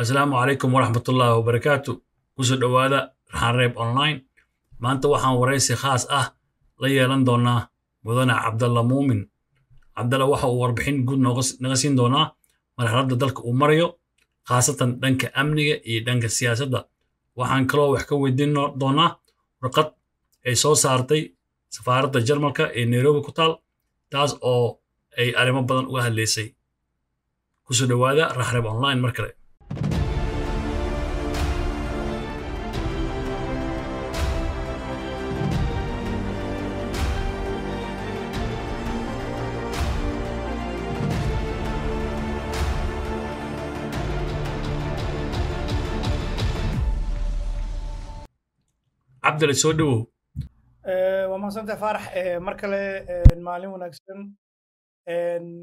asalaamu calaykum waraxmat ullaahi wabarakaatu kusoo dhowaada raxaan online maanta waxaan waraysi khaas ah la yeelan doonaa mudane cabdalla muumin cabdalla waxa uu warbixin guud naga siin doonaa marxaladda dalka uu marayo khaasatan dhanka amniga iyo dhanka siyaasadda waxaan kaloo wax ka weydiin doonaa warqad ay soo saartay safaaradda jarmalka ee nairobi ku taal taas oo ay arrimo badan uga hadlaysay kusoo dhowaada raxreeb online mar kale cabdule soo dhowow eh, waa mahadsantahay faarax eh, mar kale eh, maalin wanaagsan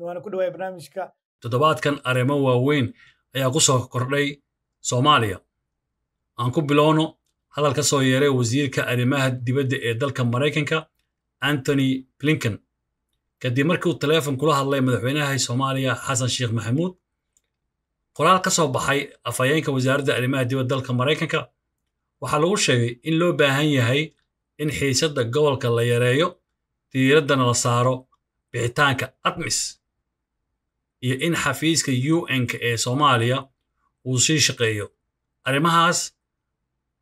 waana ku dhawaay barnaamijka toddobaadkan arrimo waaweyn ayaa ku soo kordhay soomaaliya aan ku bilowno hadal ka soo yeeray wasiirka arrimaha dibadda ee dalka maraykanka antony blinken kadib markii uu taleefon kula hadlay madaxweynaha soomaaliya xasan sheekh maxamuud qoraal ka soo baxay afhayeenka wasaaradda arrimaha dibadda dalka maraykanka waxaa lagu sheegay in loo baahan yahay in xiisadda gobolka la yareeyo diiraddana la saaro bixitaanka admis iyo in xafiiska un-ka ee soomaaliya uu sii shaqeeyo arrimahaas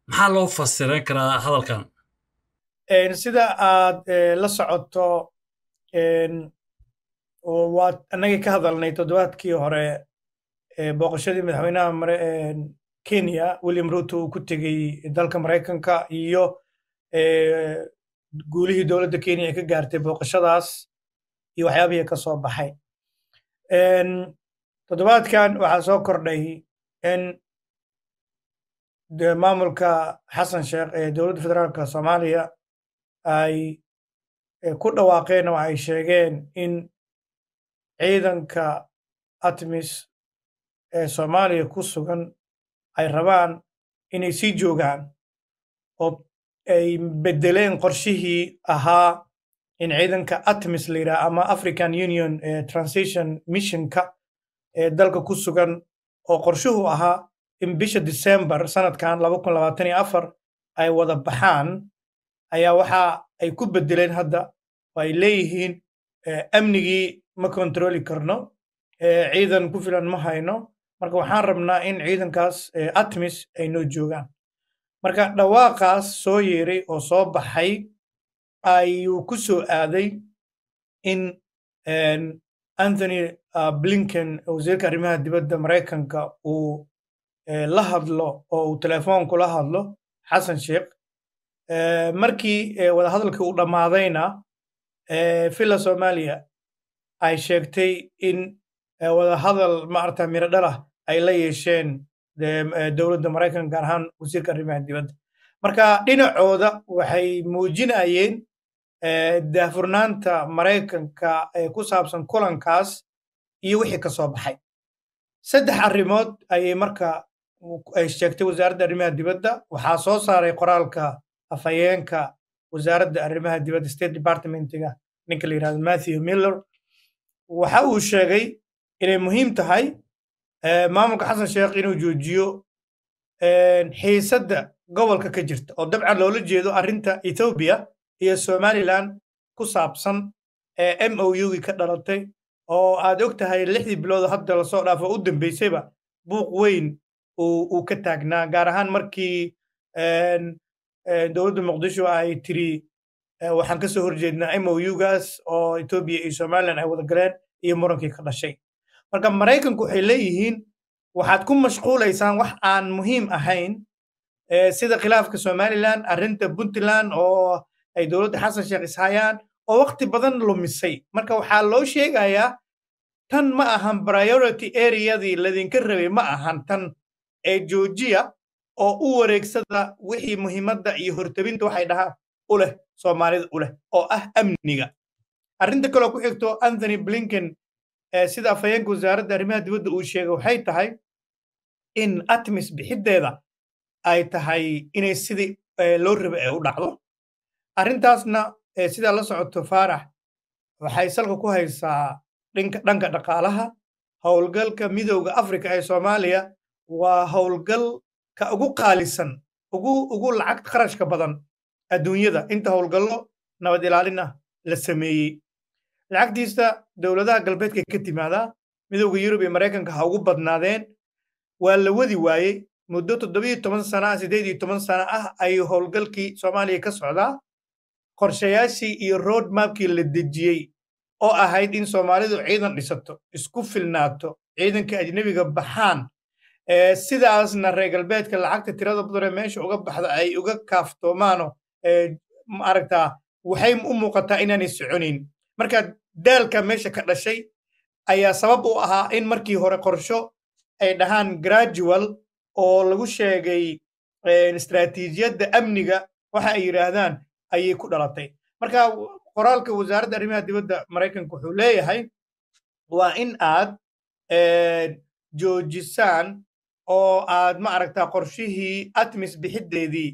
maxaa loo fasiran karaa hadalkan sida aad la socoto waad annagii ka hadalnay toddobaadkii hore booqashadii madaxweynaha mare kenya william ruto uu ku tegey dalka maraykanka iyo guulihii dowladda kenya ay ka gaartay booqashadaas iyo waxyaabihii ka soo baxay toddobaadkan waxaa soo kordhay in maamulka xasan sheekh ee dowladda federaalka soomaaliya ay ku dhawaaqeen oo ay sheegeen in ciidanka atmis ee soomaaliya ku sugan ay rabaan inay sii joogaan oo ay bedeleen qorshihii ahaa in ciidanka atmis la yidhaha ama african union eh, transition missionka ee eh, dalka ku sugan oo qorshuhu ahaa in bisha december sanadkan ay wada baxaan ayaa waxa ay ku bedeleen hadda oo ay leeyihiin eh, amnigii ma kontroli karno ciidan ku filan ma hayno marka waxaan rabnaa in ciidankaas atmis ay noo joogaan marka dhawaaqaas soo yeeray oo soo baxay ayuu ku soo aaday in anthony ah, blinken wasiirka arrimaha dibadda maraykanka uu la hadlo oo uu teleefoonkula hadlo xasan sheekh markii wadahadalkii u dhammaadayna filla soomaaliya ay sheegtay in wadahadal maarta miradhalah ay la yeesheen eh, dowladda maraykan gaar ahaan wasiirka arrimaha dibadda marka dhinacooda waxay muujinayeen eh, daafurnaanta maraykanka ee eh, ku saabsan kulankaas iyo wixii kasoo baxay saddex arrimood ayay marka ay sheegtay wasaaradda arrimaha dibadda waxaa soo saaray qoraalka afhayeenka wasaaradda arrimaha dibadda state departmentiga ninka la yidhahdo matthew miller waxa uu sheegay inay muhiim tahay maamulka xasan sheekh inuu joojiyo xiisadda gobolka ka jirta oo dabcan loola jeedo arrinta etoobiya iyo somalilan ku saabsan ee m o u-gi ka dhalatay oo aad og tahay lixdii bilood hadda lasoo dhaafo u dambeysayba buuq weyn uu ka taagnaa gaar ahaan markii dowladda muqdisho ay tiri waxaan kasoo soo horjeednaa m o u gaas oo etoobiya iyo somalilan ay wada galeen iyo murankii ka dhashay marka maraykanku waxay leeyihiin waxaad ku mashquulaysaan wax aan muhiim ahayn sida khilaafka somalilan arrinta puntland oo ay dowladda xasan sheekh ishayaan oo waqti badan lumisay marka waxaa loo sheegayaa tan ma ahan priority areadii ladinka rabay ma ahan tan ee joojiya oo u wareegsada wixii muhiimadda iyo hortabinta waxay dhahaan u leh soomaalida u leh oo ah amniga arrinta kaloo ku xigto anthony blinken sida afhayeenka wasaaradda arrimaha dibadda uu sheegay waxay tahay in atmis bixiddeeda ay tahay inay sidii loo raba ee u dhacdo arrintaasna sidaa la socoto faarax waxay salka ku haysaa dhanka dhaqaalaha howlgalka midowda afrika ee soomaaliya waa howlgalka ugu qaalisan ugu lacag kharashka badan adduunyada inta howlgallo nabad ilaalin ah la sameeyey lacagtiisa dowladaha galbeedka ka timaada midowda yurub iyo maraykanka ha ugu badnaadeen waa la wadi waayey muddo toddobiyo toban sana ah, siddeed iyo toban sana ah ayuu howlgalkii soomaaliya ka socdaa qorshayaashii iyo road mapkii la dejiyey oo ahayd in soomaalidu ciidan dhisato isku filnaato ciidanka ajnebiga baxaan sidaasna reer galbeedka lacagta tirada badanee meesha uga baxda ay uga kaaftoomaano maaragtaa waxay u muuqataa inaanay soconayn marka daalka meesha ka dhashay ayaa sabab u ahaa in markii hore qorsho ay dhahaan gradual oo lagu sheegay istraatiijiyadda amniga waxa ay yidhaahdaan ayay ku dhalatay marka qoraalka wasaaradda arrimaha dibadda maraykanka wuxuu leeyahay waa in aad joojisaan oo aad ma aragtaa qorshihii atmis bixiddeedii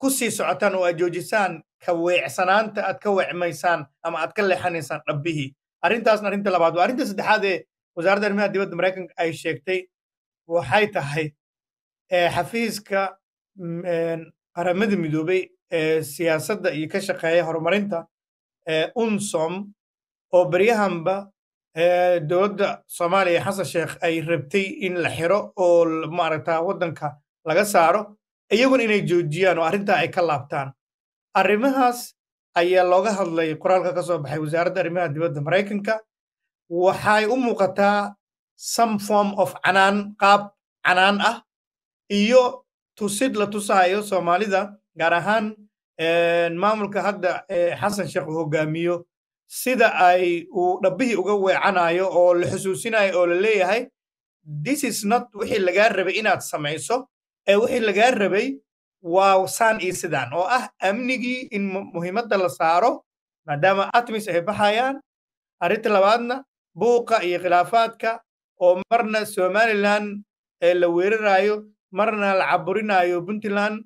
ku sii socotaan oo aad joojisaan ka weecsanaanta aad ka weecmaysaan ama aad ka leexanaysaan dhabbihii arrintaasna arrinta labaad waa arrinta saddexaad ee wasaaradda arrimaha dibadda maraykanka ay sheegtay waxay tahay xafiiska qaramada mm, midoobey ee siyaasadda iyo ka shaqeeya horumarinta unsom oo baryahanba dowladda soomaaliya xasan sheekh ay rabtay in la xiro oo maaragta waddanka laga saaro iyaguna inay joojiyaan oo arrintaa ay ka laabtaan arrimahaas ayaa looga hadlay qoraalka ka soo baxay wasaaradda arrimaha dibadda maraykanka waxay u muuqataa some form of canaan qaab canaan ah iyo tusid la tusaayo soomaalida gaar ahaan eh, maamulka hadda eh, xasan sheekh uu hogaamiyo sida ay uu dhabbihii uga weecanayo oo la xusuusinayo oo la leeyahay this is not wixii lagaa rabay inaad samayso ee wixii lagaa rabay waa saan iyo sidaan oo ah amnigii in muhiimadda la saaro maadaama atmis ay baxayaan arrinta labaadna buuqa iyo khilaafaadka oo marna somalilan la weeraraayo marna la caburinaayo puntland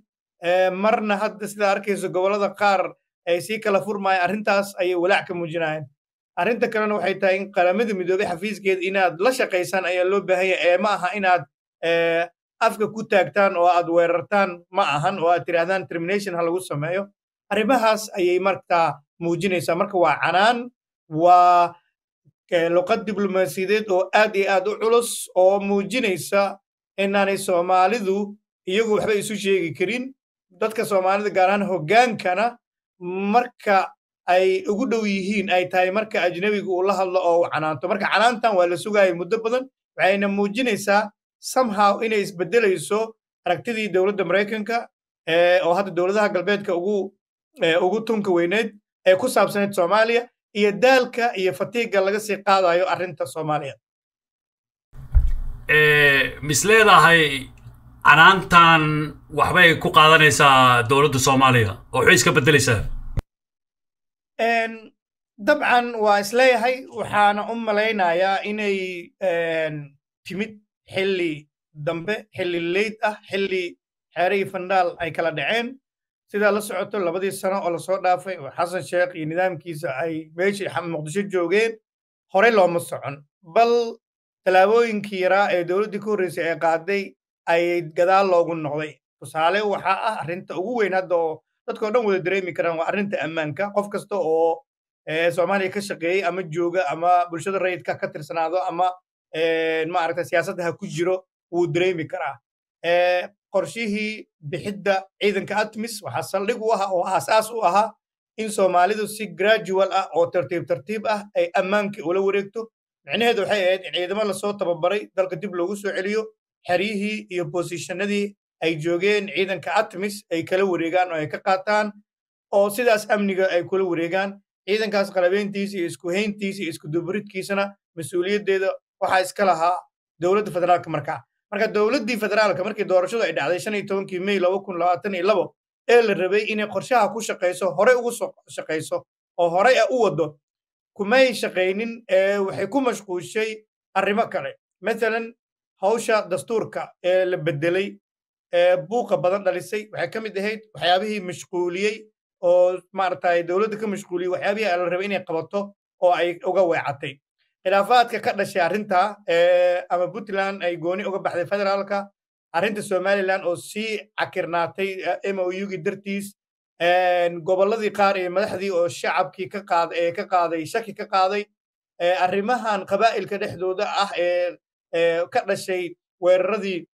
marna hadda sidaa arkayso gobollada qaar ay sii kala furmayan arrintaas ayay walaac ka muujinayaan arrinta kalena waxay tahay in qaramada midoobay xafiiskeed inaad la shaqaysaan ayaa loo baahan yahay ee ma aha inaad afka ku taagtaan oo aad weerartaan ma ahan oo aad tidhaahdaan termination ha lagu sameeyo arrimahaas ayay markaa muujinaysaa marka waa canaan waa luqad diblomaasiyadeed oo aad iyo aad u culus oo muujinaysa inaanay soomaalidu iyagu waxba isu sheegi karin dadka soomaalida gaar ahaan hoggaankana marka ay ugu dhow yihiin ay tahay marka ajnebiga uu la hadlo oo u canaanto marka canaantan waa la sugaaya muddo badan waxayna muujinaysaa somehow inay isbedelayso aragtidii dowladda maraykanka oo hadda dowladaha galbeedka ugu ugu tunka weyneyd ee ku saabsanayd soomaaliya iyo daalka iyo fatiiga laga sii qaadayo arrinta soomaaliya misleedahay canaantan waxbay ku qaadanaysaa dowladda soomaaliya oo waxbay iska bedelaysaa dabcan waa isleeyahay waxaana u malaynayaa inay timid xilli dambe xilli leyd ah xilli xeere fandhaal ay kala dhaceen sidaa la socoto labadii sano oo lasoo dhaafay oo xasan sheekh iyo nidaamkiisa ay meeshii muqdisho joogeen horey looma socon bal tallaabooyinkii yaraa ee dowladdii ka horreysay ee qaaday ayay gadaal loogu noqday tusaale waxaa ah arrinta ugu weyn hadda oo dadko dhan wada dareemi karaan waa arrinta ammaanka qof kasta oo eh, soomaaliya ka shaqeeyey ama jooga ama bulshada rayidka ka tirsanaado ama maaragta siyaasadda ha ku jiro wuu dareemi karaa qorshihii bixidda ciidanka atmis waxaa saldhig u ah ahaa oo aasaas u ahaa in soomaalidu si gradual ah oo tartiib tartiib ah ay ammaankii ula wareegto micnaheedu waxay ahayd in ciidamo lasoo tababaray dalka dib loogu soo celiyo xeryihii iyo bosishanadii ay joogeen ciidanka atmis ay kala wareegaan oo ay ka qaataan oo sidaas amniga ay kula wareegaan ciidankaas qalabeyntiisa iyo iskuhayntiisa iyo iskuduburidkiisana mas-uuliyaddeeda waxaa iska lahaa dowladda federaalka markaa marka dowladdii federaalka markii doorashadu ay dhacday shan iyo tobankii mey laba kun labaatan iyo labo ee la rabay inay qorshaha ku shaqayso horey ugu shaqayso oo horey ah u wado kumay shaqaynin waxay ku mashquushay arrimo kale maalan hawsha dastuurka ee la beddelay ee buuqa badan dhalisay waxay ka mid ahayd waxyaabihii mashquuliyey oo maaragtay dowladda ka mashquuliyey waxyaabihii ala rabay inay qabato oo ay uga weecatay khilaafaadka ka dhashay arrinta ama puntland ay gooni uga baxday federaalka arrinta somalilan oo sii cakirnaatay mougi dartiis gobolladii qaar iyo madaxdii oo shacabkii ka qaaday shaki ka qaaday arrimahan qabaa'ilka dhexdooda ah ee ka dhashay weeraradii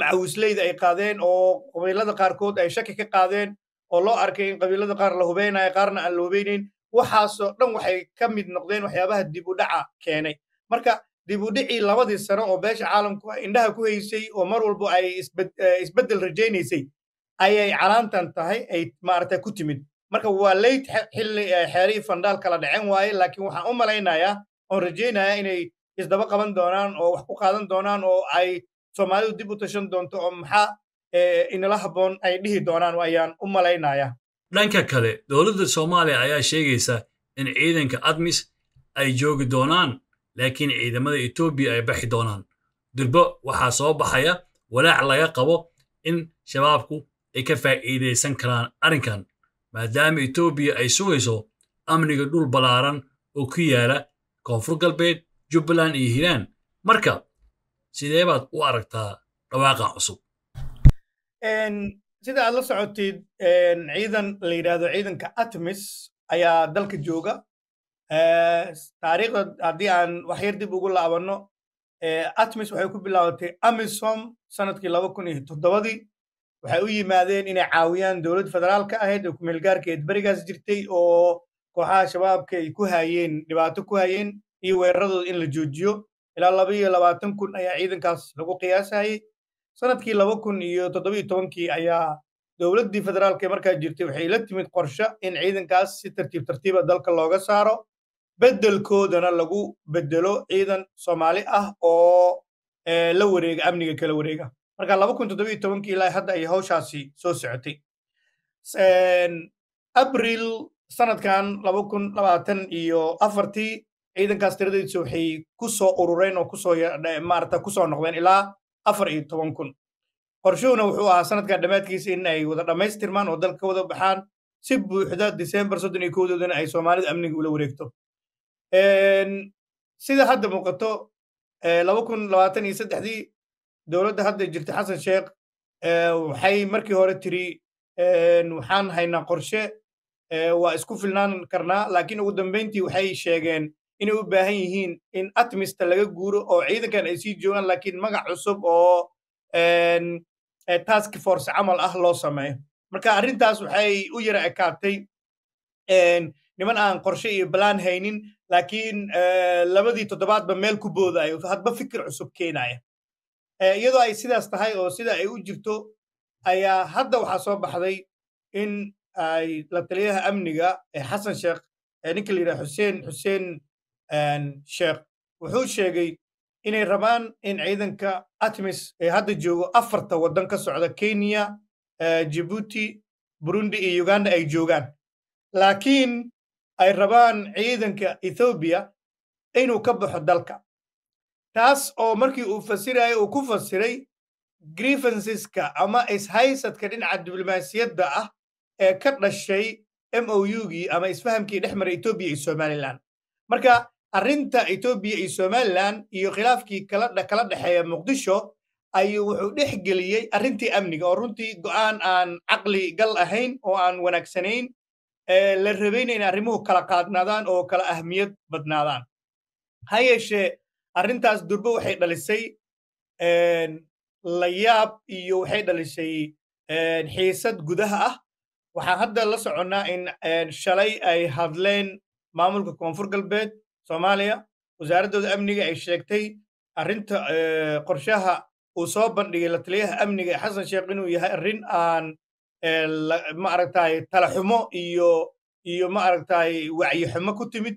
macawisleyda ay qaadeen oo qabiilada qaarkood ay shaki ka qaadeen oo loo arkay in qabiilada qaar la hubeynayo qaarna aan la hubeyneyn waxaasoo dhan waxay ka mid noqdeen waxyaabaha dib dhaca keenay marka dib dhicii labadii sano oo beesha caalamku indhaha ku haysay oo mar walbo ay eh, isbeddel rajaynaysay ayay calaantan tahay ay maarata ku timid marka waa leyd xilli eh, xeerihii fandaal kala dhacen waaye laakiin waxaan u malaynayaa oon rajaynayaa inay isdaba qaban doonaan oo wax ku qaadan doonaan oo ay soomaalidu dib u tashan doonto oo maxaa eh, inala haboon ay dhihi doonaan ayaan u malaynayaa dhanka kale dowladda soomaaliya ayaa sheegaysa in ciidanka admis ay joogi doonaan laakiin ciidamada etoobiya ay baxi doonaan durbo waxaa soo baxaya walaac laga qabo in shabaabku ay ka faa'iidaysan karaan arrinkan maadaama etoobiya ay sugayso amniga dhul ballaaran oo ku yaala koonfur galbeed jubbaland iyo hiiraan marka sidee baad u aragtaa dhawaaqan cusub sida aad la socotid ciidan la yidhaahdo ciidanka atmis ayaa dalka jooga taariikhda haddii aan waxyar dib ugu laabanno atmis waxay ku bilaabatay amisom sanadkii laba kun iyo toddobadii waxay u yimaadeen inay caawiyaan dowladda federaalka ahayd oo kumeelgaarkeed berigaas jirtay oo kooxaha shabaabka ay ku hayeen dhibaato ku hayeen iyo weeraradooda in la joojiyo ilaa laba iyo labaatan kun ayaa ciidankaas lagu qiyaasayay sanadkii laba kun iyo toddobiiyo tobankii ayaa dowladdii federaalka markaa jirtay waxay la timid qorsho in ciidankaas si tartiib tartiiba ah dalka looga saaro beddelkoodana lagu beddelo ciidan soomaali ah oo eh, la wareega amniga kala wareega marka laba kun toddobiiyo tobankii ilaa hadda ay hawshaasi soo socotay abril sanadkan laba kun labaatan iyo afartii ciidankaas tiradiisu waxay kusoo urureen oo kusoo eh, maarata kusoo noqdeen ilaa afar iyo toban kun qorshuhuna wuxuu ahaa sanadka dhammaadkiisa in ay wada dhammaystirmaan oo dalka wada baxaan si buuxda disembar soddon iyo kowdoodana ay soomaalida amniga ula wareegto sida hadda muuqato laba kun labaatan iyo saddexdii dowladda hadda jirta xasan sheekh waxay markii hore tiri waxaan haynaa qorshe waa isku filnaan karnaa laakiin ugu dambayntii waxay sheegeen inay u baahan yihiin in atmista laga guuro oo ciidankan ay sii joogaan laakiin magac cusub oo e, task force camal ah loo sameeyo marka arrintaas waxay u yara ekaatay niman aan qorshe iyo balaan haynin laakiin e, labadii toddobaadba meel ku boodayo hadba fikir cusub keenaya e, iyadoo ay sidaas tahay oo sida ay u jirto ayaa hadda waxaa soo baxday in ay la taliyaha amniga ee xasan sheekh ninka la yidhaha xuseen xuseen sheekh wuxuu sheegay inay rabaan in ciidanka atmis ee hadda joogo afarta waddan ka socda kenya eh, jibuuti burundi iyo uganda ay joogaan laakiin ay rabaan ciidanka ethoobiya inuu ka baxo dalka taas oo markii uu fasiraya uu ku fasiray grifensiska ama ishaysadka dhinaca diblomaasiyadda ah ee ka dhashay m o u gii ama isfahamkii dhex maray etoobiya iyo somalilan marka arrinta etoobiya iyo somalilan iyo khilaafkii kala dhexeeya muqdisho ayuu wuxuu dhex geliyey arrintii amniga oo runtii go'aan aan caqli gal ahayn oo aan wanaagsanayn la rabayna in arrimuhu kala qaadnaadaan oo kala ahmiyad badnaadaan ha yeeshee arrintaas durbo waxay dhalisay layaab iyo waxay dhalisay xiisad gudaha ah waxaan hadda la soconnaa in shalay ay hadleen maamulka koonfur galbeed soomaaliya wasaaraddooda amniga ay sheegtay arrinta eh, qorshaha uu soo bandhigay la taliyaha amniga ee xasan sheekh inuu yahay arrin aan eh, ma aragtaay talaxumo iyo iyo ma aragtaay wacyixumo ku timid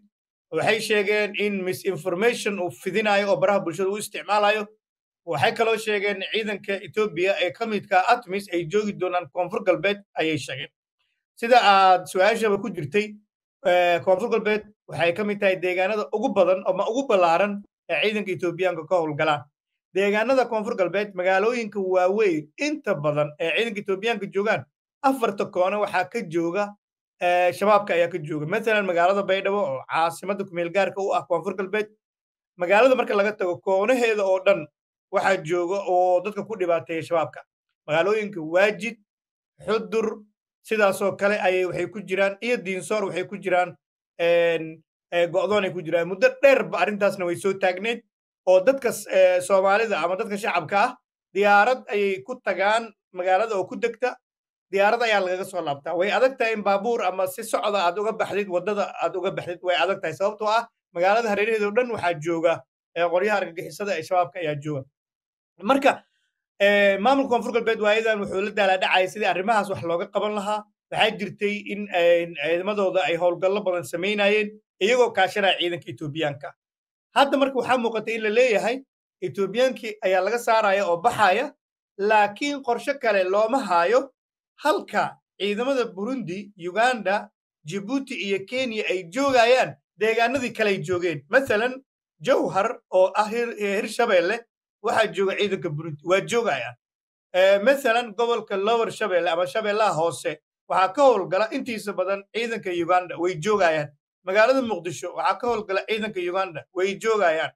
waxay sheegeen in misinformation uu fidinayo oo baraha bulshada uu isticmaalayo waxay kaloo sheegeen ciidanka etoobiya ee ka midka atmis ay joogi doonaan koonfur galbeed ayay sheegeen sida aad su-aashaba ku jirtay eh, koonfur galbeed waxay ka mid tahay deegaanada ugu badan ama ugu ballaaran ee ciidanka etoobiyaanka ka howlgalaan deegaanada koonfur galbeed magaalooyinka waaweyn inta badan ee ciidanka etoobiyaanka joogaan afarta koone waxaa ka jooga shabaabka ayaa ka jooga maalan magaalada baydhabo oo caasimada kumeelgaarka u ah koonfur galbeed magaalada marka laga tago koonaheeda oo dhan waxaa jooga oo dadka ku dhibaateeya shabaabka magaalooyinka waajid xudur sidaasoo kale ayay waxay ku jiraan iyo diinsoor waxay ku jiraan E, go'doonay ku jiraan muddo dheerba arrintaasna way soo taagneyd oo dadka e, soomaalida ama dadka shacabka ah diyaarad ayay ku tagaan magaalada oo ku degta diyaarad ayaa lagaga soo laabtaa way adag tahay in baabuur ama si socda aad uga baxdid waddada aad uga baxdid way adag tahay sababtoo ah magaalada hareeraheeda o dhan waxaa jooga e, qoryaha argagixisada ee shabaabka ayaa jooga marka maamulka koonfur galbeed waayadan wuxuu la daalaadhacaya sidii arrimahaas wax looga qaban lahaa waxaa jirtay in ciidamadooda eh, eh, ay howlgallo badan samaynayeen iyagoo kaashanaya ciidanka etoobiyaanka hadda marka waxaa muuqatay in la leeyahay etoobiyaanki ayaa laga saaraya oo baxaya laakiin qorshe kale looma haayo halka ciidamada burundi uganda jibuuti iyo kenya ay joogayaan deegaanadii kale joogeen masalan jawhar oo ah hirshabeelle waxaa jooga ciidanka burundi waa joogayaan eh, masalan gobolka lower shabeelle ama shabeellaha hoose waxaa ka howlgala intiisa badan ciidanka uganda way joogayaan magaalada muqdisho waxaa ka howlgala ciidanka uganda way joogayaan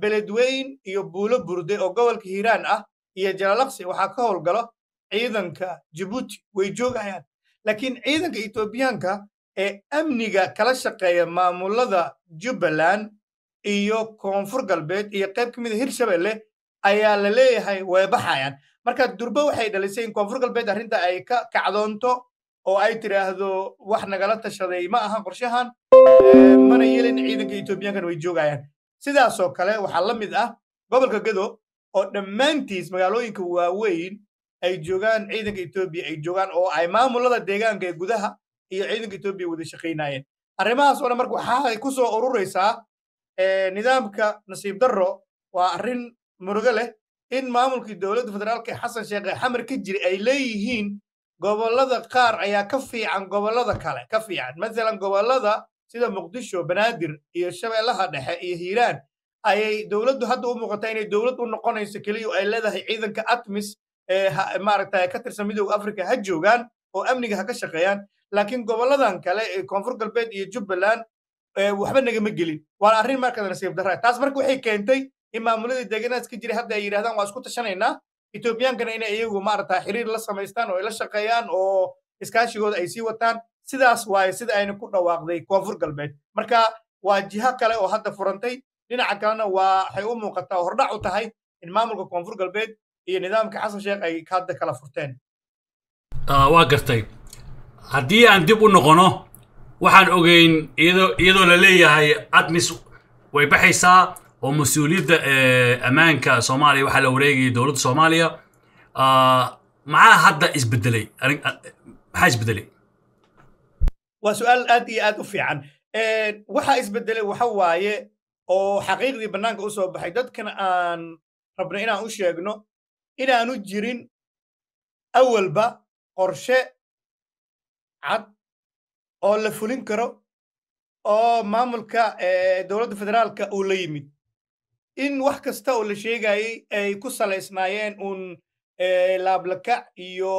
beledweyn iyo buulo burde oo gobolka hiiraan ah iyo jalalaqsi waxaa ka howlgalo ciidanka jibuuti way joogayaan laakiin ciidanka etoobiyaanka ee amniga kala shaqeeya maamulada jubbaland iyo koonfur galbeed iyo qayb ka mid a ah hirshabelle ayaa la leeyahay way baxayaan marka durbe waxay dhalisay in koonfur galbeed arrinta ay ka kacdoonto oo ay tiraahdo wax nagala tashaday ma ahan qorshahan mana yeelin ciidanka etoobiyaankan way joogayaan sidaasoo kale waxaa la mid ah gobolka gado oo dhammaantiis magaalooyinka waaweyn ay joogaan ciidanka etoobiya ay joogaan oo ay maamulada deegaanka ee gudaha iyo ciidanka etoobiya wada shaqaynayeen arrimahaas oo dhan marka waxay ku soo ururaysaa nidaamka nasiib darro waa arrin murugo leh in maamulkii dowladda federaalka ee xasan sheekhe xamar ka jira ay leeyihiin gobolada qaar ayaa ka fiican gobolada kale ka fiican masalan gobolada sida muqdisho banaadir iyo shabeellaha dhexe iyo hiiraan ayay dowladdu hadda u muuqata inay dowlad u noqonayso keliya ay leedahay ciidanka atmis ee maaragta ka tirsan midooda afrika ha joogaan oo amniga ha ka shaqeeyaan laakiin goboladan kale ee koonfur galbeed iyo jubbaland waxba nagama gelin waa arrin markaa nasiib darra taas marka waxay keentay imaamuladii deegaanaas ka jira hadda ay yidhahdaan waa isku tashanaynaa etoobiyaankana inay iyagu maarata xiriir la samaystaan oo ay la shaqeeyaan oo iskaashigooda ay sii wataan sidaas waaye sida aynu ku dhawaaqday koonfur galbeed marka waa jiha kale oo hadda furantay dhinaca kalena waa waxay u muuqataa hordhac u tahay in maamulka koonfur galbeed iyo nidaamka xasan sheekh ay hadda kala furteen waa gartay haddii aan dib u noqono waxaan ogeyn iyadoo la leeyahay admis way baxaysaa oo mas-uuliyadda eh, ammaanka soomaaliya waxaa la wareegayay dowladda soomaaliya ah, maxaa hadda isbedelay ah, maxaa isbedelay waa su-aal aad iyo aad u fiican eh, waxaa isbedelay waxa waaye oo xaqiiqdii bannaanka u baxay dadkan aan rabna inaan u sheegno inaanu jirin awalba qorshe cad oo la fulin karo oo maamulka eh, dowladda federaalka uu la yimid in wax kasta oo la sheegayey ay ku salaysnaayeen uun laablakac iyo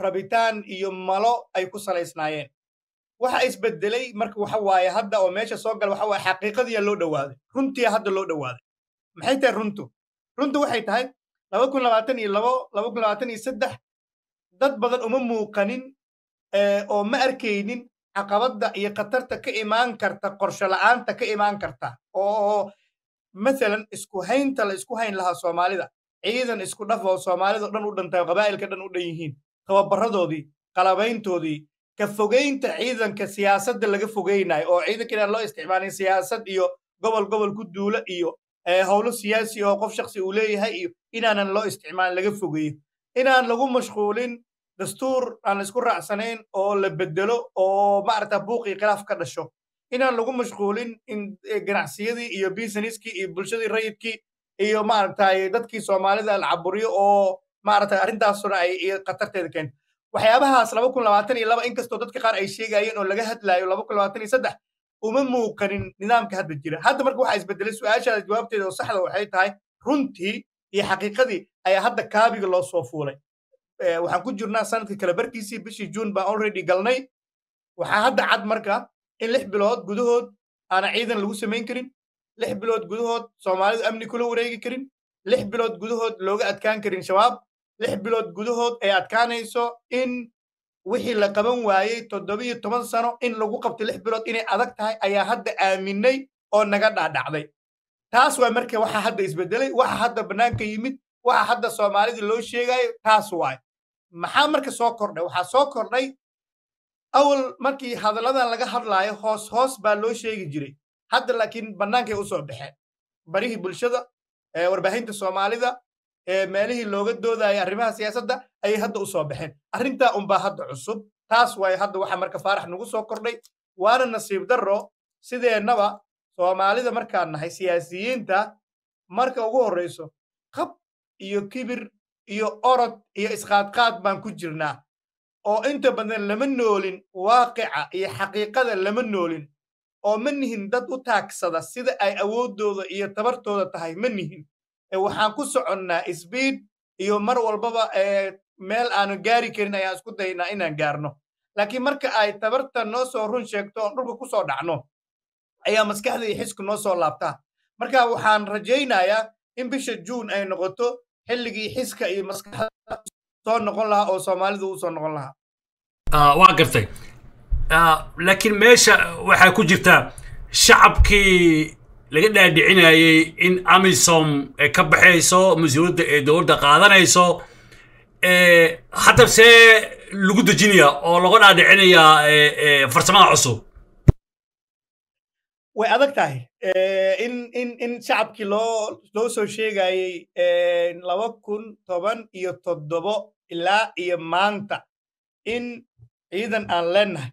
rabitaan iyo malo ay ku salaysnaayeen waxa isbedelay marka waxa waaye hadda oo meesha soo gala waxa waaye xaqiiqadiyaa loo dhowaaday runtiya hadda loo dhowaaday maxay tahay runtu runtu waxay tahay laba kun labaatan iyo labo laba kun labaatan iyo saddex dad badan uma muuqanin oo ma arkaynin caqabadda iyo khatarta ka imaan karta qorsho la'aanta ka imaan karta oo maalan isku haynta la isku hayn lahaa soomaalida ciidan isku dhaf oo soomaalidao dhan u dhanta qabaa'ilka dhan u dhan yihiin tababaradoodii qalabayntoodii ka fogaynta ciidanka siyaasadda laga fogaynayo oo ciidanka inaan loo isticmaalin siyaasad iyo gobol gobol ku duulo iyo eh, howlo siyaasi oo qof shaksi uu leeyahay iyo inaanan loo isticmaalin laga fogeeyo inaan lagu mashquulin dastuur aan isku raacsanayn oo la bedelo oo maarata buuqii khilaaf ka dhasho inaan lagu mashquulin eh, ganacsiyadii iyo businesskii iyo bulshadii rayidkii iyo maaragtay dadkii soomaalida la oo maaragtay arrintaasuna ay khatarteeda keento waxyaabahaas laba kun labaatan iyo laba inkastoo dadka qaar ay sheegayeen oo laga hadlaayo laba kun labaatan iyo saddex uma muuqanin nidaamka hadda jira hadda marka waxaa isbedelay su-aashaada jawaabteeda oo saxda waxay tahay runtii iyo xaqiiqadii ayaa hadda kaabiga loo soo fuulay eh, waxaan ku jirnaa sanadka kale bartiisii bishii juun baan already galnay waxaa hadda cad marka in lix bilood gudahood aana ciidan lagu samayn karin lix bilood gudahood soomaalidu amni kula wareegi karin lix bilood gudahood looga adkaan karin shabaab lix bilood gudahood ay adkaanayso in wixii la qaban waayey toddobiyo toban sano in lagu qabto lix bilood inay adag tahay ayaa hadda aaminay oo naga dhaadhacday taas waa marka waxa hadda isbedelay waxa hadda bannaanka yimid waxa hadda soomaalida loo sheegayo taas waay maxaa marka soo kordhay waxaa soo kordhay awal markii hadalladan laga hadlaayo hoos hoos baa loo sheegi jiray hadda laakiin bannaankay usoo baxeen barihii bulshada ee warbaahinta soomaalida ee meelihii looga doodaya arrimaha siyaasadda ayay hadda usoo baxeen arrintaa unbaa hadda cusub taas waayo hadda waxaa marka faarax nagu soo kordhay waana nasiib darro sideennaba soomaalida markaan nahay siyaasiyiinta marka ugu horrayso qab iyo kibir iyo orod iyo isqaadqaad baan ku jirnaa oo inta badan lama noolin waaqica iyo xaqiiqada lama noolin oo ma nihin dad u taagsada sida ay awooddooda iyo tabartooda tahay ma nihin waxaan ku soconnaa sbiid iyo mar walbaba meel aanu gaari karin ayaan isku daynaa inaan gaarno laakiin marka ay tabarta noo soo run sheegto oon dhulka ku soo dhacno ayaa maskaxda iyo xisku noo soo laabtaa marka waxaan rajaynayaa in bisha juun ay noqoto xilligii xiska iyo maskaxda soo noqon lahaa oo soomaalidu u soo noqon lahaa ah, waa gartay ah, laakiin meesha waxaa ku jirta shacabkii laga dhaadhicinayey in amisom ay ka baxayso mas-uuliyadda ay dowladda qaadanayso eh, hadda see lagu dejinaya oo laga dhaadhicinayaa eh, eh, farsamada cusub way adag tahay in in in shacabkii loo loo soo sheegayey laba kun toban iyo toddobo ilaa iyo maanta in ciidan aan leennahay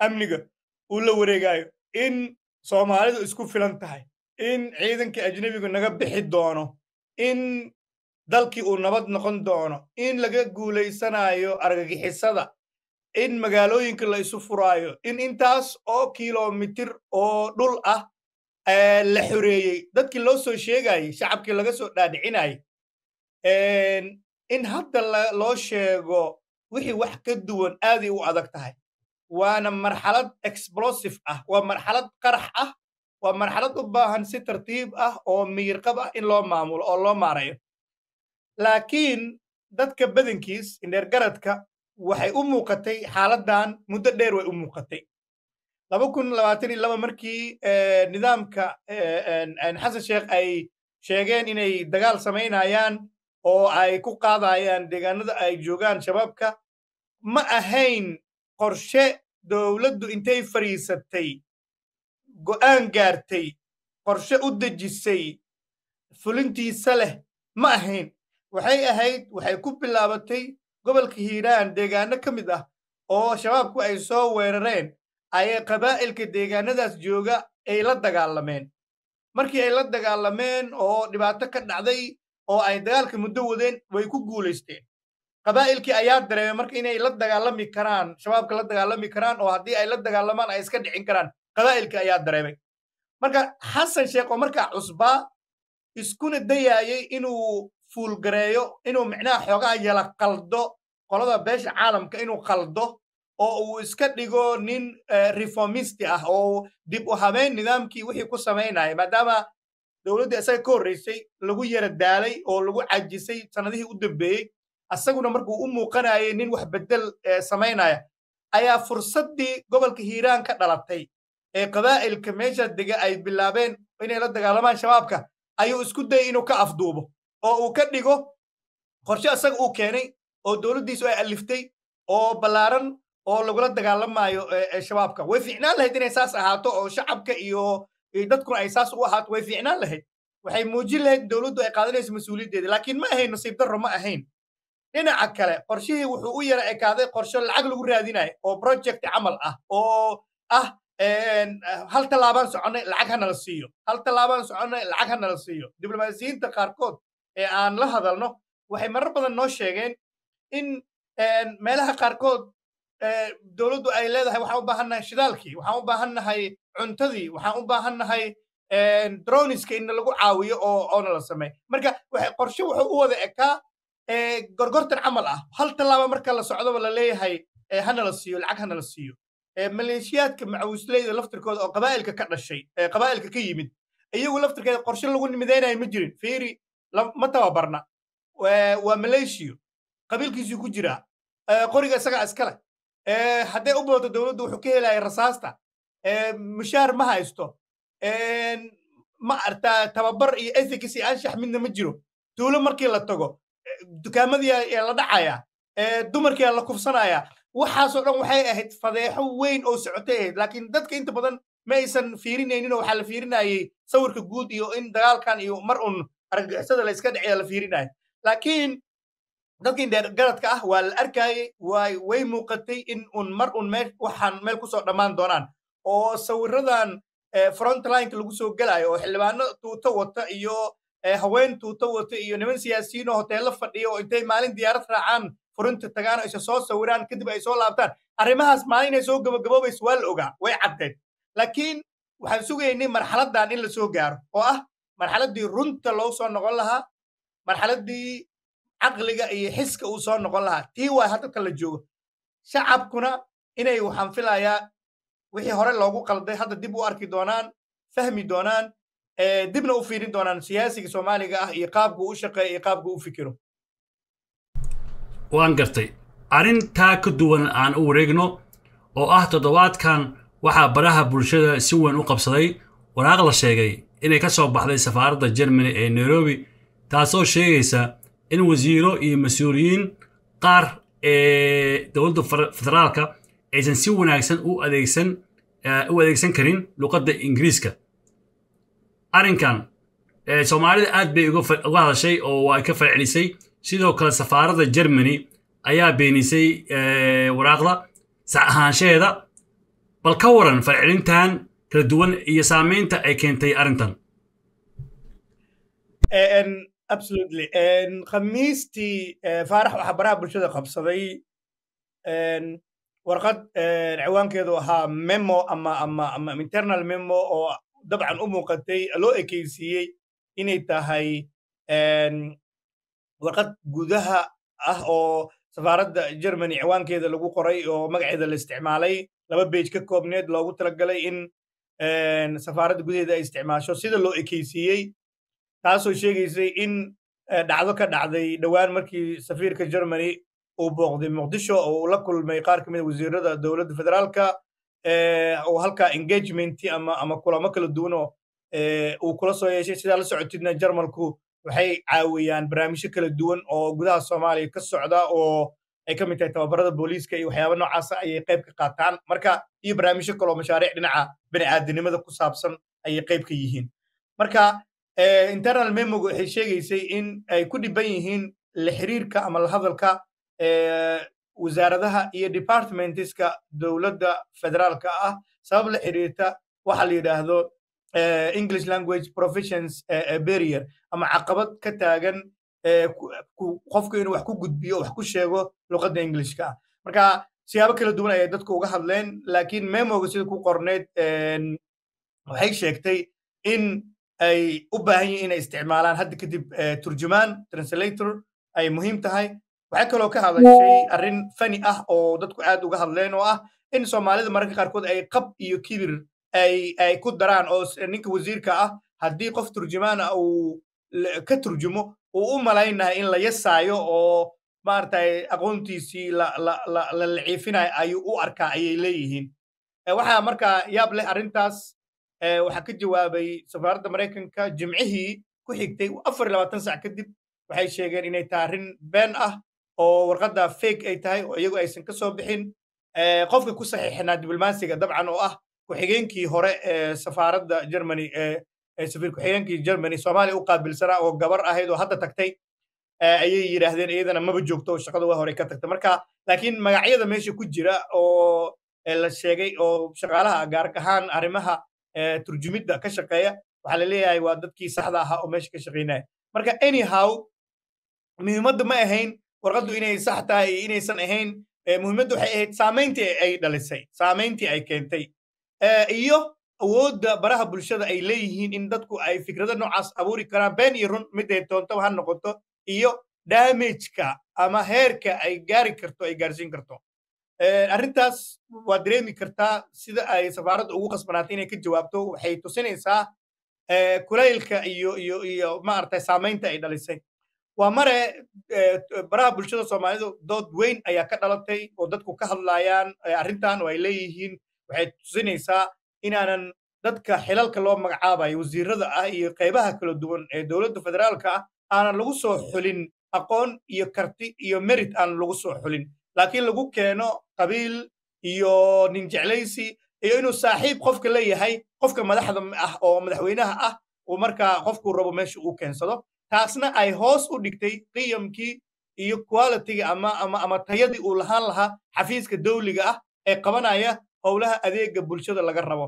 amniga uu la wareegayo in soomaalidu isku filan tahay in ciidankii ajnebigu naga bixi doono in dalkii uu nabad noqon doono in laga guulaysanayo argagixisada in magaalooyinka la isu furaayo in intaas oo kilomitir oo dhul ah la xoreeyey dadkii loo soo sheegayey shacabkii laga soo dhaadhicinayay in hadda loo sheego wixii wax ka duwan aaday u adag tahay waana marxalad explosive ah waa marxalad qarax ah waa marxalad u baahan si tartiib ah oo miyirqab ah in loo maamulo oo loo maarayo laakiin dadka badankiis indheergaradka waxay u muuqatay xaaladdan muddo dheer way u muuqatay laba kun labaatan iyo laba markii eh, nidaamka eh, xasan sheekh ay sheegeen inay dagaal samaynayaan oo ay ku qaadayaan deegaanada ay joogaan shabaabka ma ahayn qorshe dowladdu intay fadhiisatay go'aan gaartay qorshe u dejisay fulintiisa leh ma ahayn waxay ahayd waxay ku bilaabatay gobolka hiiraan deegaano ka mid ah oo shabaabku ay soo weerareen ayay qabaa'ilka deegaanadaas jooga ay la dagaalameen markii ay la dagaalameen oo dhibaato ka dhacday oo ay dagaalka muddo wadeen way ku guulaysteen qabaa'ilkii ayaa dareemay marka inay la dagaalami karaan shabaabka la dagaalami karaan oo haddii ay la dagaalamaan ay iska dhicin karaan qabaa'ilkii ayaa dareemay marka xasan sheekh oo markaa cusbaa iskuna dayaayay inuu fuulgareeyo inuu micnaha xoogaa yala qaldo qolada beesha caalamka inuu qaldo oo uu iska dhigo nin eh, reformisti ah oo dib u habayn nidaamkii wixii ku samaynaya maadaama dowladdii isaga ka horreysay lagu yara daalay oo lagu cajisay sanadihii u dambeeyey asaguna markuu u muuqanayay nin wax bedel eh, samaynaya ayaa fursaddii gobolka hiiraan ka dhalatay ee qabaa'ilka meesha dega ay bilaabeen inay la dagaalamaan shabaabka ayuu isku dayay inuu ka afduubo oo uu ka dhigo qorshe isaga uu keenay oo dowladdiisu ay aliftay oo ballaaran oo lagula dagaalamaayo eh, eh, shabaabka way fiicnaan lahayd inay saas ahaato oo shacabka iyo dadkuna ay saas ugu ahaato way fiicnaan lahayd waxay muujin lahayd dowladdu ay qaadanayso mas-uuliyaddeeda laakiin ma ahayn nasiib darro ma ahayn dhinaca kale qorshihii wuxuu u yara ekaaday qorshe lacag lagu raadinayo oo project camal ah oo ah hal tallaabaan soconnay lacag hanala siiyo hal tallaabaan soconnay lacag hanala siiyo diblomaasiyiinta qaarkood ee aan la hadalno waxay marar badan noo sheegeen in meelaha qaarkood dowladdu ay leedahay waxaan u baahannahay shidaalkii waxaan u baahannahay cuntadii waxaan u baahannahay droniska inna lagu caawiyo oo oona la sameey marka qorshe wuxuu u wada ekaa gorgortan camal ah hal tallaaba marka la socdoba la leeyahay hana la siiyo lacag hana la siiyo maleeshiyaadka macawisleyda laftirkooda oo qabaa'ilka ka dhashay qabaa'ilka ka yimid iyagu laftirkeeda qorshe lagu midaynayo ma jirin fiiri ma tababarna waa maleeshiyo qabiilkiisuu ku jiraa qoriga isaga iskale hadday u badato dowladdu wuxuu ka helayay rasaasta mushaar ma haysto ma artaa tababar iyo ezekis iyo anshax midna ma jiro tuulo markii la tago dukaamadiiyaa la dhacaya dumarkiiyaa la kufsanaya waxaasoo dhan waxay ahayd fadeexo weyn oo socotay ahayd laakiin dadka inta badan ma aysan fiirinaynin fiirinayninoo waxaa la fiirinayay sawirka guud iyo in dagaalkan iyo mar uun argagixisada la iska dhacaya la fiirinaya laakiin dalkii dheer garadka ah waa la arkaayey way muuqatay in un mar un waxaan meel kusoo dhammaan doonaan oo sawiradan eh, frontlineka lagu soo gelaayo oo xildhibaano tuuto wata iyo eh, haween tuuto wata iyo niman siyaasiyiinoo hoteello fadhiya oo intay maalin diyaarad raacaan furinta tagaan isa soo sawiraan kadib ay soo laabtaan arrimahaas maalin inay soo gabagaboobayso waa la ogaa way caddeen laakiin waxaan sugaynay marxaladan in la soo gaaro oo ah marxaladii runta loo soo noqon lahaa marxaladii caqliga iyo xiska uu soo noqon lahaa tii waa hadalka la joogo shacabkuna inay waxaan filayaa wixii hore loogu qalday hadda dib u arki doonaan fahmi doonaan dibna u fiirin doonaan siyaasiga soomaaliga ah iyo qaabkuu u shaqeeya iyo qaabkuu u fikiro waan gartay arrin taa ka duwan aan u wareegno oo ah toddobaadkan waxaa baraha bulshada si weyn u qabsaday waraaq la sheegay inay ka soo baxday safaaradda jermani ee nairobi taasoo sheegaysa in wasiiro iyo mas-uuliyiin qaar ee eh, dowladda federaalka aysan si wanaagsan u adeegsan eh, u adeegsan karin luqadda ingiriiska arrinkan eh, soomaalida aad bay uga hadashay oo waa ka falcelisay sidoo kale safaaradda germany ayaa beenisay waraaqda sax ahaansheeda bal ka waran falcelintan kala duwan iyo saamaynta ay keentay arrintan absolutely khamiistii eh, faarax waxaa baraha bulshada qabsaday warqad ciwaankeedu ahaa memo ama ama ama internal memo oo dabcan u muuqatay loo ekeysiiyey inay tahay warqad gudaha ah oo safaaradda germany ciwaankeeda lagu qoray oo magaceeda la isticmaalay laba beej ka koobneed loogu talagalay in safaaradda gudaheeda ay isticmaasho sida loo ekeysiiyey taasoo sheegaysay in eh, dhacdo ka dhacday dhowaan markii safiirka germany uu booqday muqdisho oo uu la kulmay qaar ka mid a ah wasiirada dowladda federaalka eh, oo halkaa engagementi ama ama kulamo kala duwanoo eh, uu kula soo yeeshay sidaa la socotidna jarmalku waxay caawiyaan barnaamijyo kala duwan oo gudaha soomaaliya ka socda oo ay ka mid tahay tababarada booliiska iyo waxyaaba noocaasa ah ayay qayb ka qaataan marka iyo barnaamijyo kaloo mashaariic dhinaca bani aadamnimada ku saabsan ayay qayb ka yihiin marka Eh, internal memog waxay sheegaysay in ay ku dhiban yihiin la xiriirka ama la hadalka eh, wasaaradaha iyo departmentska dowladda federaalka ah sabab la xiriirta waxa la yidhaahdo eh, english language provisions barrier ama caqabad ka taagan qofku inuu wax ku gudbiyo wax ku sheego luqadda englishka ah marka siyaabo kala duwan ayay dadku uga hadleen laakiin memoga sida ku qorneyd waxay sheegtay in ay u baahan yihin inay isticmaalaan hadda kadib eh, turjumaan translator ay muhiim tahay waxay kaloo ka hadashay arrin fani ah oo dadku aad uga hadleen oo ah in soomaalida mararka qaarkood ay qab iyo kibir ay ku daraan oo ninka wasiirka ah haddii qof turjumaan ah uu ka turjumo uu u malaynahay in la yasaayo oo maaratay aqoontiisii la laciifinayo ayuu u arkaa ayay leeyihiin eh, waxaa markaa yaab leh arrintaas waxaa ka jawaabay safaaradda maraykanka jimcihii ku xigtay afar labaatan sac kadib waxay sheegeen inay tahay arrin been ah oo warqadda fake ay tahay oo iyagu aysan ka soo bixin qofka ku saxiixnaa diblomaasiga dabcan oo ah ku-xigeenkii hore ee safaaradda germany ee ku-xigeenkii germany soomaaliya u qaabilsanaa oo gabar ahayd oo hadda tagtay ayay yidhaahdeen iyadana maba joogto shaqada waa horey ka tagtay marka laakiin magacyada meesha ku jira oo la sheegay oo shaqaalaha gaar ahaan arrimaha turjumidda ka shaqeeya waxaa la waa dadkii saxda ahaa oo meesha ka shaqeynaya marka anyhow muhiimadda ma ahayn warqaddu inay sax tahay iyo inaysan ahayn muhiimaddu waxay ahayd saamayntii ay dhalisay saamayntii ay keentay iyo awoodda baraha bulshada ay leeyihiin in dadku ay fikrada noocaas abuuri karaan been iyo run miday doontoba ha noqoto iyo damajka ama heerka ay gaari karto ay gaarsiin karto arrintaas waa dareemi kartaa sida ay safaaradda ugu qasbanaatay inay ka jawaabto waxay tusinaysaa kulaylka iyo iyo iyo maaragtay saamaynta ay dhalisay waa mare baraha bulshada soomaalidu dood weyn ayaa ka dhalatay oo dadku ka hadlaayaan arrintan oo ay leeyihiin waxay tusinaysaa inaanan dadka xilalka loo magacaabayo wasiirada ah iyo qaybaha kala duwan ee dowladda federaalka ah aanan lagu soo xulin aqoon iyo karti iyo merit aan lagu soo xulin laakiin lagu keeno qabiil iyo nin jeclaysi iyo inuu saaxiib qofka leeyahay qofka madaxda ah oo madaxweynaha ah uu markaa qofkuu rabo meesha uu keensado taasna ay hoos u dhigtay qiyamkii iyo qualitigii ama tayadii uu lahaan lahaa xafiiska dawliga ah ee qabanaya howlaha adeega bulshada laga rabo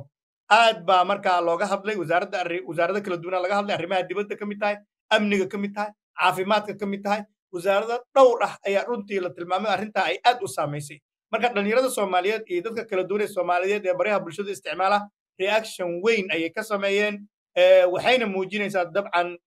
aad baa markaa looga hadlay wasaarada kala duwana laga hadlay arrimaha dibadda ka mid tahay amniga ka mid tahay caafimaadka ka mid tahay wasaarada dhowr ah ayaa runtii la tilmaamay arrinta ay aad u saamaysay marka dhallinyarada soomaaliyeed iyo dadka kala duwanee soomaaliyeed ee baryaha bulshada isticmaala reaction weyn ayay ka sameeyeen eh, waxayna muujinaysaa dabcan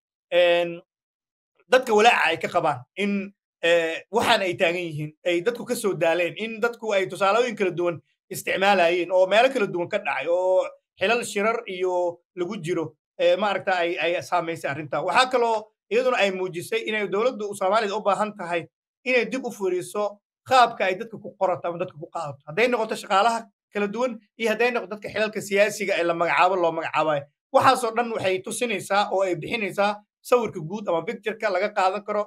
dadka walaaca ay ka qabaan in eh, waxaan ay taagan yihiin ay dadku ka soo daaleen in dadku ay tusaalooyin kala duwan isticmaalayeen oo meelo kala duwan ka dhacay oo xilal shirar iyo lagu jiro eh, maaragta ay saamaysay arrintaa waxaa kaloo iyaduna ay muujisay inay dowladdu soomaalida u baahan tahay inay dib u furiiso qaabka ay dadka ku qorato ama dadka ku qaadato hadday noqoto shaqaalaha kala duwan iyo hadday noqoto dadka xilalka siyaasiga ee la magacaabo loo magacaabayo waxaasoo dhan waxay tusinaysaa oo ay bixinaysaa sawirka guud ama bictureka laga qaadan karo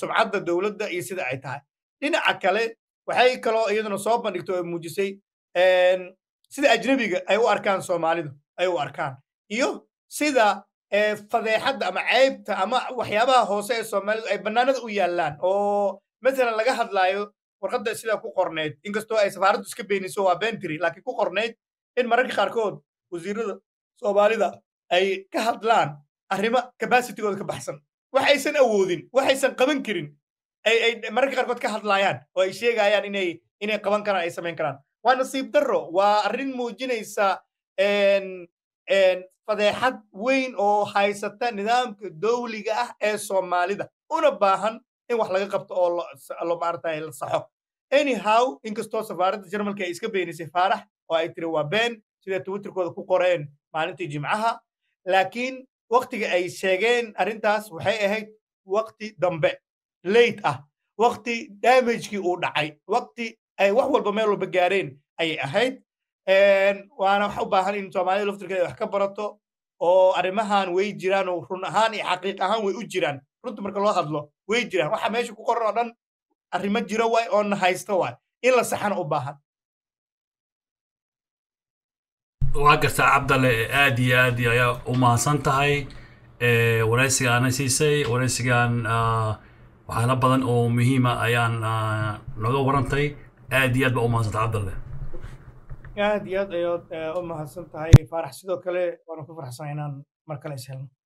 sumcadda dowladda iyo sida ay tahay dhinaca kale waxay kaloo iyaduna soo bandhigto oo muujisay sida ajnabiga ay u arkaan soomaalida ay u arkaan iyo sida fadeexadda ama ceybta ama waxyaabaha hoose ee soomaalidu ay bannaanada u yaallaan oo maalan laga hadlaayo warqadda sidaa ku qornayd inkastoo ay safaaraddu iska beeniso waa beentiri laakiin ku qornayd in mararka qaarkood wasiirrada soomaalida ay ka hadlaan arrimo kabaasitigooda ka baxsan wax aysan awoodin waxaysan qaban karin ay mararka qaarkood ka hadlayaan oo ay sheegayaan inay inay qaban karaan ay samayn karaan waa nasiib darro waa arrin muujinaysa fadeexad weyn oo haysata nidaamka dowliga ah ee soomaalida una baahan in wax laga qabto oo maarata la saxo anyhow inkastoo safaaradda jarmalka ay iska beenisay faarax oo ay tiri waa been siday twitterkooda ku qoreen maalintii jimcaha laakiin waktiga ay sheegeen arrintaas waxay ahayd wakti dambe late ah wakti damajkii uu dhacay wakti ay wax walba meel walba gaareen ayay ahayd waana wax u baahan in soomaalida laftirkeeda wax ka barato oo arrimahan way jiraan oo run ahaan iyo xaqiiq ahaan way u jiraan runta marka loo hadlo way jiraan waxa meesha ku qoran oo dhan arrimo jiro waay oo na haysto waay in la saxana u baahan waa gartaa cabdale eh, aad iyo aad ayaa u mahadsan tahay eh, waraysigaana siisay waraysigan ah, waxyaala badan oo muhiima ayaan ah, naga warantay aad iyo aad baa u mahadsantahay cabdale eh aad iyo aad ayaad eh, u mahadsan tahay faarax sidoo kale waanu ku faraxsan inaan mar kale is helno